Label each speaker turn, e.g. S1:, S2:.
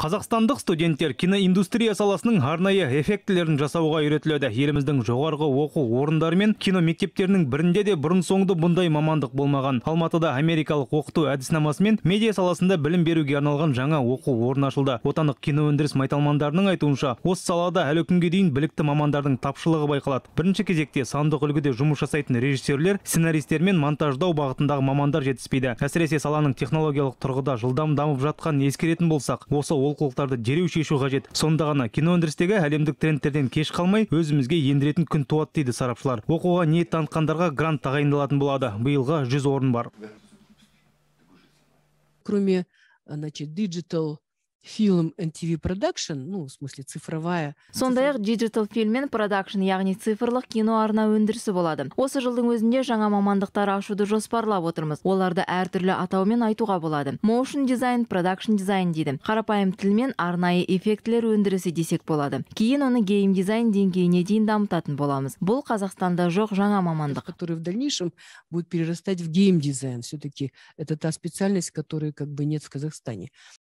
S1: Қазақстандық студенттер киноиндустрия саласының арнайы эффектілерін жасауға үйретіледі. Еліміздің жоғарғы оқу орындары мен кино мектептерінің бірінде де бұрын соңды бұндай мамандық болмаған. Алматыда америкалық оқыту әдіснамасымен медиа саласында білім беруге арналған жаңа оқу орны ашылды. Отандық киноөндіріс майталмандарының айтуынша, осы салада әлі күнге дейін білікті мамандардың тапшылығы байқалады. Бірінші кезекте сандық үлгіде жұмыс жасайтын режиссерлер, сценаристер мен монтаждау бағытындағы мамандар жетіспейді. Әсіресе саланың технологиялық тұрғыда жылдам дамып жатқанын ескеретін болсақ, осы олқылықтарды дереу шешу қажет сонда ғана кино өндірістегі әлемдік трендтерден кеш қалмай өзімізге ендіретін күн туады дейді сарапшылар оқуға ниет танытқандарға грант тағайындалатын болады биылғы жүз
S2: орын бар кроме значит digital and TV Production, ну, в смысле, цифровая.
S3: сондай ақ digital film and production яғни цифрлық кино арна өндірісі болады осы жылдың өзінде жаңа мамандықтар ашуды жоспарлап отырмыз оларды әртүрлі атаумен айтуға болады motion Design, production Design дейді қарапайым тілмен арнайы эффектілер өндірісі десек болады кейін оны Game Design деңгейіне дейін дамытатын боламыз бұл қазақстанда жоқ жаңа мамандық который в дальнейшем будет перерастать в гейм
S2: дизайн все таки это та специальность которой как бы нет в казахстане